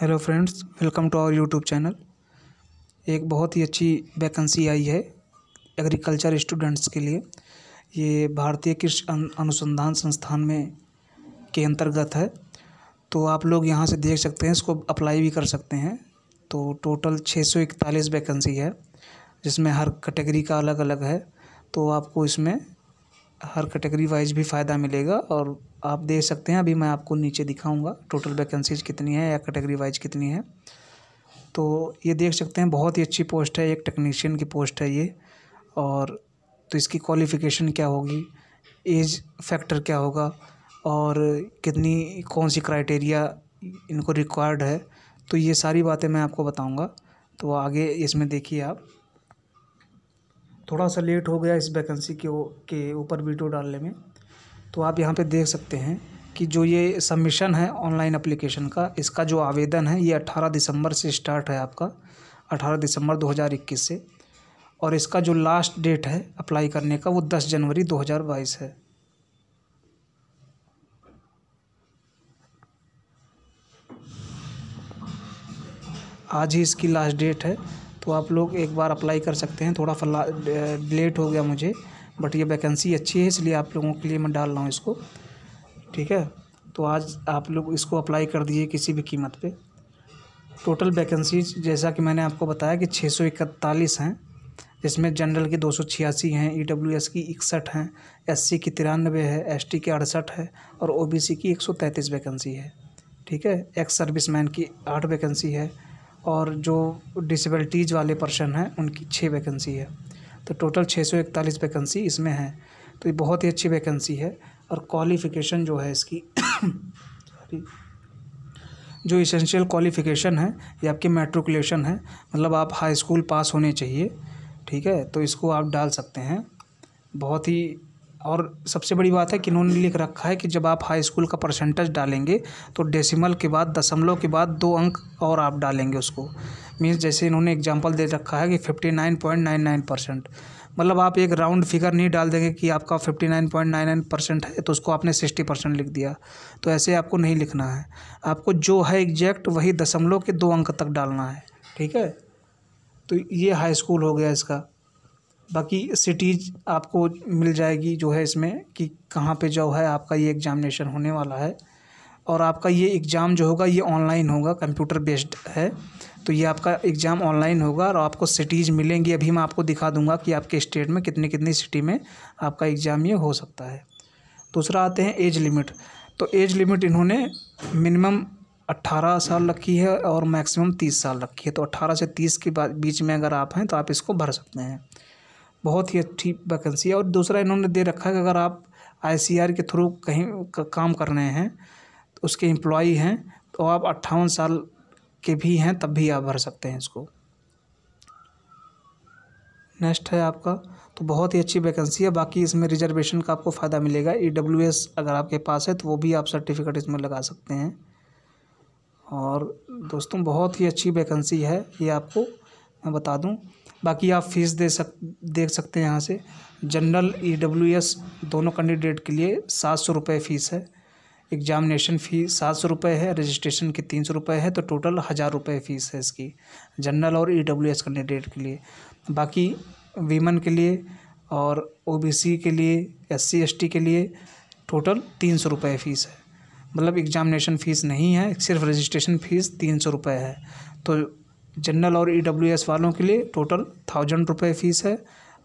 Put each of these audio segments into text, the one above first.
hello friends welcome to our YouTube channel एक बहुत ही अच्छी वैकेंसी आई है एग्रीकल्चर स्टूडेंट्स के लिए ये भारतीय कृषि अनुसंधान संस्थान में के अंतर्गत है तो आप लोग यहाँ से देख सकते हैं इसको अप्लाई भी कर सकते हैं तो टोटल छः सौ इकतालीस वैकेंसी है जिसमें हर कैटेगरी का अलग अलग है तो आपको इसमें हर कैटेगरी वाइज भी फ़ायदा मिलेगा और आप दे सकते हैं अभी मैं आपको नीचे दिखाऊंगा टोटल वैकेंसीज कितनी है या कैटेगरी वाइज कितनी है तो ये देख सकते हैं बहुत ही अच्छी पोस्ट है एक टेक्नीशियन की पोस्ट है ये और तो इसकी क्वालिफ़िकेशन क्या होगी एज फैक्टर क्या होगा और कितनी कौन सी क्राइटेरिया इनको रिक्वायर्ड है तो ये सारी बातें मैं आपको बताऊँगा तो आगे इसमें देखिए आप थोड़ा सा लेट हो गया इस वैकेंसी के के ऊपर वीडियो डालने में तो आप यहाँ पे देख सकते हैं कि जो ये सबमिशन है ऑनलाइन अप्लीकेशन का इसका जो आवेदन है ये अट्ठारह दिसंबर से स्टार्ट है आपका अठारह दिसंबर दो से और इसका जो लास्ट डेट है अप्लाई करने का वो दस जनवरी दो है आज ही इसकी लास्ट डेट है तो आप लोग एक बार अप्लाई कर सकते हैं थोड़ा फला लेट हो गया मुझे बट ये वैकेंसी अच्छी है इसलिए आप लोगों के लिए मैं डाल रहा हूँ इसको ठीक है तो आज आप लोग इसको अप्लाई कर दीजिए किसी भी कीमत पे टोटल वैकेंसी जैसा कि मैंने आपको बताया कि छः सौ इकतालीस हैं जिसमें जनरल की दो सौ छियासी हैं ई डब्ल्यू एस की इकसठ हैं एस सी की तिरानवे है एस टी की अड़सठ है और ओ बी सी की एक सौ वैकेंसी है ठीक है एक्स सर्विस मैन की आठ वैकेंसी है और जो डिसेबलिटीज़ वाले पर्सन हैं उनकी छः वैकेंसी है तो टोटल छः सौ इकतालीस वैकेंसी इसमें है तो ये बहुत ही अच्छी वैकेंसी है और क्वालिफ़िकेशन जो है इसकी सॉरी जो इसेंशियल क्वालिफ़िकेशन है ये आपकी मेट्रिकुलेशन है मतलब आप हाई स्कूल पास होने चाहिए ठीक है तो इसको आप डाल सकते हैं बहुत ही और सबसे बड़ी बात है कि इन्होंने लिख रखा है कि जब आप हाई स्कूल का परसेंटेज डालेंगे तो डेसिमल के बाद दशमलव के बाद दो अंक और आप डालेंगे उसको मीन्स जैसे इन्होंने एग्जाम्पल दे रखा है कि fifty nine point nine nine percent मतलब आप एक राउंड फिगर नहीं डाल देंगे कि आपका fifty nine point nine nine percent है तो उसको आपने सिक्सटी परसेंट लिख दिया तो ऐसे आपको नहीं लिखना है आपको जो है एग्जैक्ट वही दशमलव के दो अंक तक डालना है ठीक है तो ये हाई स्कूल हो गया इसका बाकी सिटीज़ आपको मिल जाएगी जो है इसमें कि कहाँ पे जो है आपका ये एग्ज़ामिनेशन होने वाला है और आपका ये एग्ज़ाम जो होगा ये ऑनलाइन होगा कंप्यूटर बेस्ड है तो ये आपका एग्ज़ाम ऑनलाइन होगा और आपको सिटीज़ मिलेंगी अभी मैं आपको दिखा दूंगा कि आपके स्टेट में कितनी कितनी सिटी में आपका एग्ज़ाम ये हो सकता है दूसरा आते हैं एज लिमिट तो एज लिमिट इन्होंने मिनिमम अट्ठारह साल रखी है और मैक्सिमम तीस साल रखी है तो अट्ठारह से तीस के बीच में अगर आप हैं तो आप इसको भर सकते हैं बहुत ही अच्छी वैकेंसी है और दूसरा इन्होंने दे रखा है कि अगर आप आई के थ्रू कहीं काम कर रहे हैं तो उसके एम्प्लॉई हैं तो आप अट्ठावन साल के भी हैं तब भी आप भर सकते हैं इसको नेक्स्ट है आपका तो बहुत ही अच्छी वैकेंसी है बाकी इसमें रिजर्वेशन का आपको फ़ायदा मिलेगा ई e अगर आपके पास है तो वो भी आप सर्टिफिकेट इसमें लगा सकते हैं और दोस्तों बहुत ही अच्छी वैकेंसी है ये आपको मैं बता दूं बाकी आप फीस दे सक देख सकते हैं यहाँ से जनरल ई डब्ल्यू एस दोनों कैंडिडेट के लिए सात सौ रुपये फ़ीस है एग्जामिनेशन फ़ी सात सौ रुपये है रजिस्ट्रेशन की तीन सौ रुपये है तो टोटल हज़ार रुपये फ़ीस है इसकी जनरल और ई डब्ल्यू एस कैंडिडेट के लिए बाकी वीमन के लिए और ओ बी सी के लिए एस सी एस टी के लिए टोटल तीन सौ रुपये फ़ीस है मतलब एग्जामिनेशन फ़ीस नहीं है सिर्फ रजिस्ट्रेशन फ़ीस तीन सौ रुपये है तो जनरल और ई e वालों के लिए टोटल थाउजेंड रुपये फ़ीस है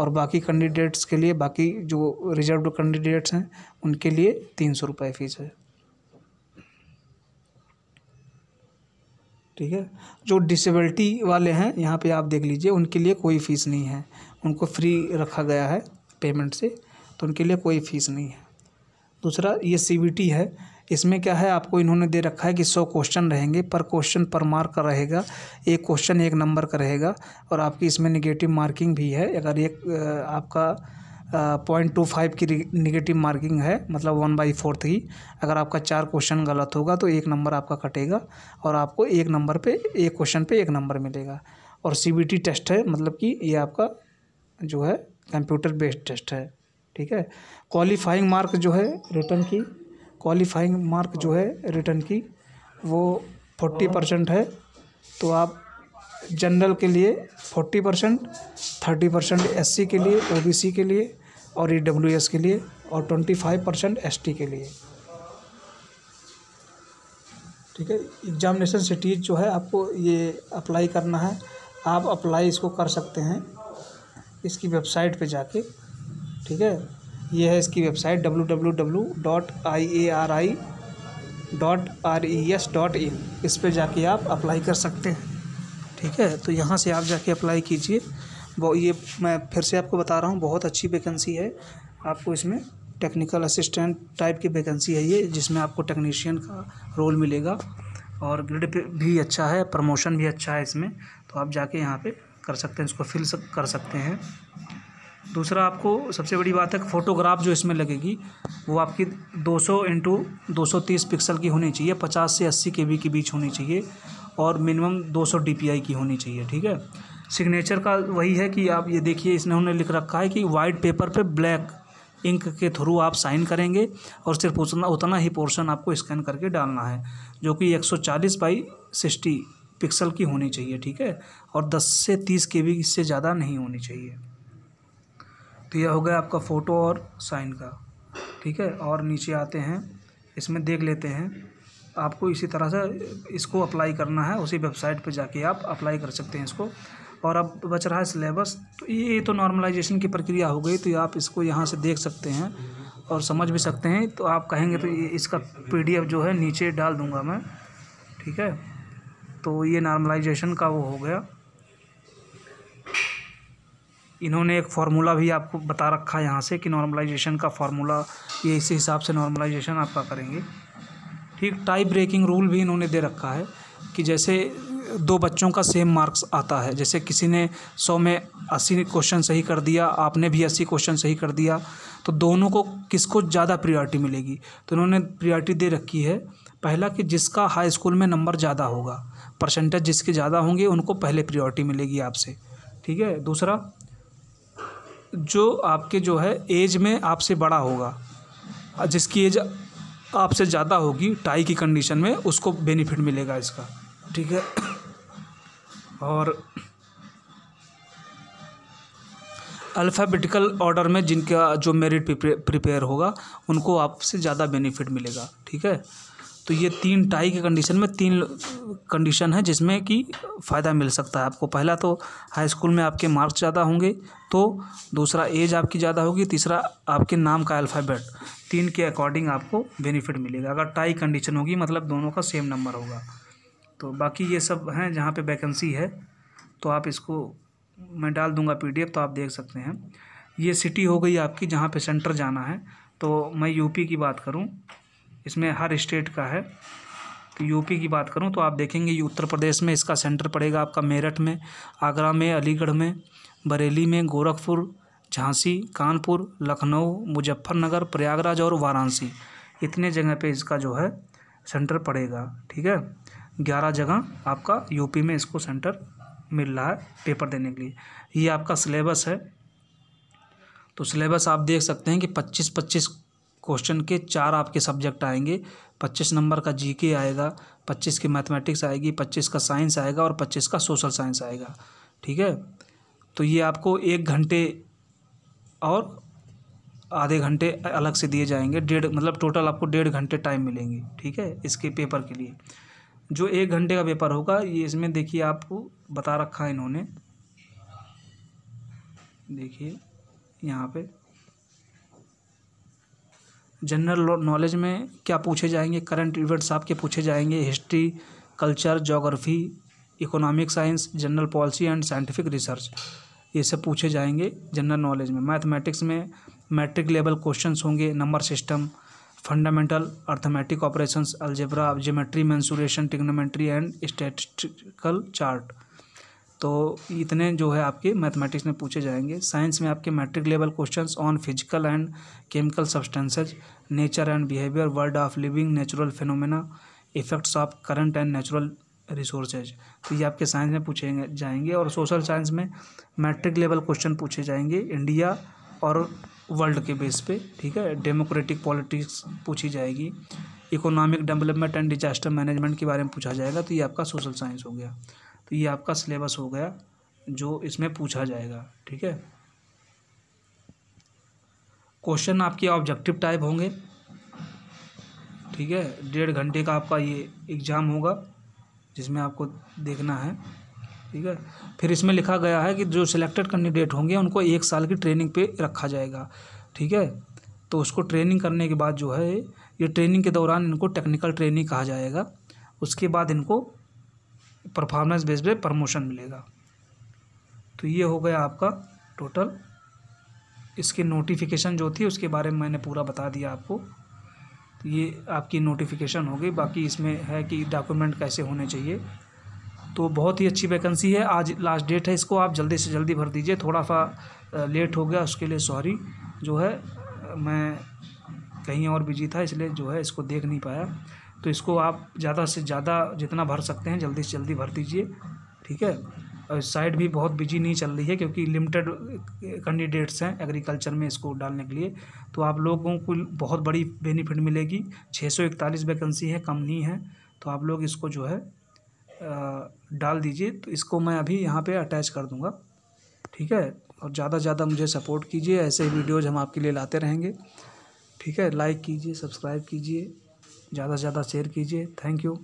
और बाकी कैंडिडेट्स के लिए बाकी जो रिजर्व कैंडिडेट्स हैं उनके लिए तीन सौ रुपये फ़ीस है ठीक है जो डिसेबिलिटी वाले हैं यहाँ पे आप देख लीजिए उनके लिए कोई फ़ीस नहीं है उनको फ्री रखा गया है पेमेंट से तो उनके लिए कोई फ़ीस नहीं है दूसरा ये सी है इसमें क्या है आपको इन्होंने दे रखा है कि सौ क्वेश्चन रहेंगे पर क्वेश्चन पर मार्क का रहेगा एक क्वेश्चन एक नंबर का रहेगा और आपकी इसमें निगेटिव मार्किंग भी है अगर एक आपका पॉइंट टू फाइव की निगेटिव मार्किंग है मतलब वन बाई फोर्थ ही अगर आपका चार क्वेश्चन गलत होगा तो एक नंबर आपका कटेगा और आपको एक नंबर पे एक क्वेश्चन पे एक नंबर मिलेगा और सी टेस्ट है मतलब कि ये आपका जो है कंप्यूटर बेस्ड टेस्ट है ठीक है क्वालिफाइंग मार्क जो है रिटर्न की क्वालिफाइंग मार्क जो है रिटर्न की वो फोर्टी परसेंट है तो आप जनरल के लिए forty percent thirty percent S के लिए ओ के लिए और ई e के लिए और ट्वेंटी फाइव परसेंट एस के लिए ठीक है एग्जामिनेशन सिटीज़ जो है आपको ये अप्लाई करना है आप अप्लाई इसको कर सकते हैं इसकी वेबसाइट पे जाके ठीक है ये है इसकी website W dot I A R I dot R E S dot in इस पर जाके आप अप्लाई कर सकते हैं ठीक है तो यहाँ से आप जाके अप्लाई कीजिए ये मैं फिर से आपको बता रहा हूँ बहुत अच्छी वैकेंसी है आपको इसमें टेक्निकल असिस्टेंट टाइप की वैकेंसी है ये जिसमें आपको टेक्नीशियन का रोल मिलेगा और ग्रेड भी अच्छा है प्रमोशन भी अच्छा है इसमें तो आप जाके यहाँ पर कर सकते हैं इसको फिल कर सकते हैं दूसरा आपको सबसे बड़ी बात है फ़ोटोग्राफ जो इसमें लगेगी वो आपकी 200 सौ इंटू दो पिक्सल की होनी चाहिए 50 से 80 के के बीच होनी चाहिए और मिनिमम 200 सौ की होनी चाहिए ठीक है सिग्नेचर का वही है कि आप ये देखिए इसने उन्होंने लिख रखा है कि वाइट पेपर पे ब्लैक इंक के थ्रू आप साइन करेंगे और सिर्फ उतना उतना ही पोर्शन आपको स्कैन करके डालना है जो कि एक बाई सिक्सटी पिक्सल की होनी चाहिए ठीक है और 10 से 30 के इससे ज़्यादा नहीं होनी चाहिए तो यह हो गया आपका फ़ोटो और साइन का ठीक है और नीचे आते हैं इसमें देख लेते हैं आपको इसी तरह से इसको अप्लाई करना है उसी वेबसाइट पर जाके आप अप्लाई कर सकते हैं इसको और अब बच रहा है सिलेबस तो ये तो नॉर्मलाइजेशन की प्रक्रिया हो गई तो आप इसको यहाँ से देख सकते हैं और समझ भी सकते हैं तो आप कहेंगे तो इसका पीडीएफ जो है नीचे डाल दूँगा मैं ठीक है तो ये नॉर्मलाइजेशन का वो हो गया इन्होंने एक फार्मूला भी आपको बता रखा है यहाँ से कि नॉर्मलाइजेशन का फार्मूला ये इसी हिसाब से नॉर्मलाइजेशन आपका करेंगे ठीक टाई ब्रेकिंग रूल भी इन्होंने दे रखा है कि जैसे दो बच्चों का सेम मार्क्स आता है जैसे किसी ने सौ में अस्सी क्वेश्चन सही कर दिया आपने भी अस्सी क्वेश्चन सही कर दिया तो दोनों को किसको ज़्यादा प्रियॉरिटी मिलेगी तो इन्होंने प्रियॉरिटी दे रखी है पहला कि जिसका हाई स्कूल में नंबर ज़्यादा होगा परसेंटेज जिसके ज़्यादा होंगे उनको पहले प्रियॉरिटी मिलेगी आपसे ठीक है दूसरा जो आपके जो है एज में आपसे बड़ा होगा जिसकी एज आपसे ज़्यादा होगी टाई की कंडीशन में उसको बेनिफिट मिलेगा इसका ठीक है और अल्फ़ाबेटिकल ऑर्डर में जिनका जो मेरिट प्रिपेयर होगा उनको आपसे ज़्यादा बेनिफिट मिलेगा ठीक है तो ये तीन टाई के कंडीशन में तीन कंडीशन है जिसमें कि फ़ायदा मिल सकता है आपको पहला तो हाई स्कूल में आपके मार्क्स ज़्यादा होंगे तो दूसरा एज आपकी ज़्यादा होगी तीसरा आपके नाम का अल्फ़ाबेट तीन के अकॉर्डिंग आपको बेनिफिट मिलेगा अगर टाई कंडीशन होगी मतलब दोनों का सेम नंबर होगा तो बाकी ये सब हैं जहाँ पर वैकेंसी है तो आप इसको मैं डाल दूँगा पी तो आप देख सकते हैं ये सिटी हो गई आपकी जहाँ पर सेंटर जाना है तो मैं यूपी की बात करूँ इसमें हर स्टेट का है तो यूपी की बात करूँ तो आप देखेंगे उत्तर प्रदेश में इसका सेंटर पड़ेगा आपका मेरठ में आगरा में अलीगढ़ में बरेली में गोरखपुर झांसी कानपुर लखनऊ मुजफ्फरनगर प्रयागराज और वाराणसी इतने जगह पे इसका जो है सेंटर पड़ेगा ठीक है ग्यारह जगह आपका यूपी में इसको सेंटर मिल रहा है पेपर देने के लिए ये आपका सिलेबस है तो सिलेबस आप देख सकते हैं कि पच्चीस पच्चीस क्वेश्चन के चार आपके सब्जेक्ट आएंगे पच्चीस नंबर का जीके आएगा पच्चीस की मैथमेटिक्स आएगी पच्चीस का साइंस आएगा और पच्चीस का सोशल साइंस आएगा ठीक है तो ये आपको एक घंटे और आधे घंटे अलग से दिए जाएंगे डेढ़ मतलब टोटल आपको डेढ़ घंटे टाइम मिलेंगे ठीक है इसके पेपर के लिए जो एक घंटे का पेपर होगा ये इसमें देखिए आपको बता रखा है इन्होंने देखिए यहाँ पे जनरल नॉलेज में क्या पूछे जाएंगे करंट इवेंट्स आपके पूछे जाएंगे history culture geography economic science general policy and scientific research ये सब पूछे जाएंगे जनरल नॉलेज में मैथमेटिक्स में मैट्रिक लेवल क्वेश्चंस होंगे number system fundamental arithmetic operations algebra geometry mensuration trigonometry and statistical chart तो इतने जो है आपके मैथमेटिक्स में पूछे जाएंगे साइंस में आपके matric level questions on physical and chemical substances nature and behaviour world of living natural phenomena effects of current and natural resources तो ये आपके साइंस में पूछे जाएंगे और सोशल साइंस में मैट्रिक लेवल क्वेश्चन पूछे जाएंगे इंडिया और वर्ल्ड के बेस पे ठीक है डेमोक्रेटिक पॉलिटिक्स पूछी जाएगी economic development and disaster management के बारे में पूछा जाएगा तो ये आपका सोशल साइंस हो गया तो ये आपका सिलेबस हो गया जो इसमें पूछा जाएगा ठीक है क्वेश्चन आपके ऑब्जेक्टिव टाइप होंगे ठीक है डेढ़ घंटे का आपका ये एग्ज़ाम होगा जिसमें आपको देखना है ठीक है फिर इसमें लिखा गया है कि जो सिलेक्टेड कैंडिडेट होंगे उनको एक साल की ट्रेनिंग पे रखा जाएगा ठीक है तो उसको ट्रेनिंग करने के बाद जो है ये ट्रेनिंग के दौरान इनको टेक्निकल ट्रेनिंग कहा जाएगा उसके बाद इनको परफॉर्मेंस बेस पे प्रमोशन मिलेगा तो ये हो गया आपका टोटल इसकी नोटिफिकेशन जो थी उसके बारे में मैंने पूरा बता दिया आपको तो ये आपकी नोटिफिकेशन हो गई बाकी इसमें है कि डॉक्यूमेंट कैसे होने चाहिए तो बहुत ही अच्छी वैकेंसी है आज लास्ट डेट है इसको आप जल्दी से जल्दी भर दीजिए थोड़ा सा लेट हो गया उसके लिए सॉरी जो है मैं कहीं और बिजी था इसलिए जो है इसको देख नहीं पाया तो इसको आप ज़्यादा से ज़्यादा जितना भर सकते हैं जल्दी से जल्दी भर दीजिए ठीक है और साइड भी बहुत बिजी नहीं चल रही है क्योंकि लिमिटेड कैंडिडेट्स हैं एग्रीकल्चर में इसको डालने के लिए तो आप लोगों को बहुत बड़ी बेनिफिट मिलेगी छः सौ इकतालीस वैकेंसी है कम नहीं है तो आप लोग इसको जो है डाल दीजिए तो इसको मैं अभी यहाँ पे अटैच कर दूँगा ठीक है और ज़्यादा से ज़्यादा मुझे सपोर्ट कीजिए ऐसे वीडियोज़ हम आपके लिए लाते रहेंगे ठीक है लाइक कीजिए सब्सक्राइब कीजिए ज़्यादा से ज़्यादा शेयर कीजिए थैंक यू